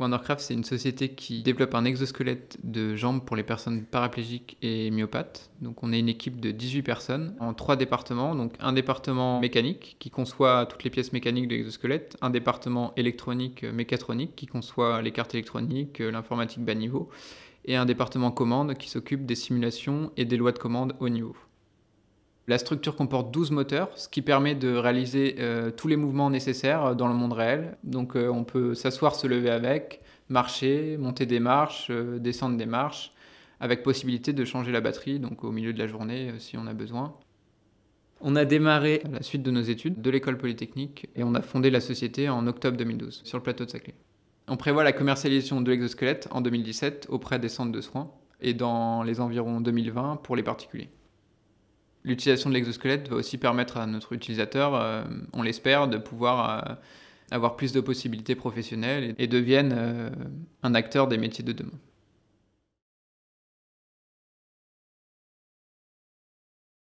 WonderCraft, c'est une société qui développe un exosquelette de jambes pour les personnes paraplégiques et myopathes. Donc on est une équipe de 18 personnes en trois départements. Donc un département mécanique qui conçoit toutes les pièces mécaniques de l'exosquelette, un département électronique euh, mécatronique qui conçoit les cartes électroniques, euh, l'informatique bas niveau, et un département commande qui s'occupe des simulations et des lois de commande haut niveau. La structure comporte 12 moteurs, ce qui permet de réaliser euh, tous les mouvements nécessaires euh, dans le monde réel. Donc euh, on peut s'asseoir, se lever avec, marcher, monter des marches, descendre des marches, avec possibilité de changer la batterie, donc au milieu de la journée si on a besoin. On a démarré à la suite de nos études de l'école polytechnique et on a fondé la société en octobre 2012 sur le plateau de Saclay. On prévoit la commercialisation de l'exosquelette en 2017 auprès des centres de soins et dans les environs 2020 pour les particuliers. L'utilisation de l'exosquelette va aussi permettre à notre utilisateur, euh, on l'espère, de pouvoir euh, avoir plus de possibilités professionnelles et, et devienne euh, un acteur des métiers de demain.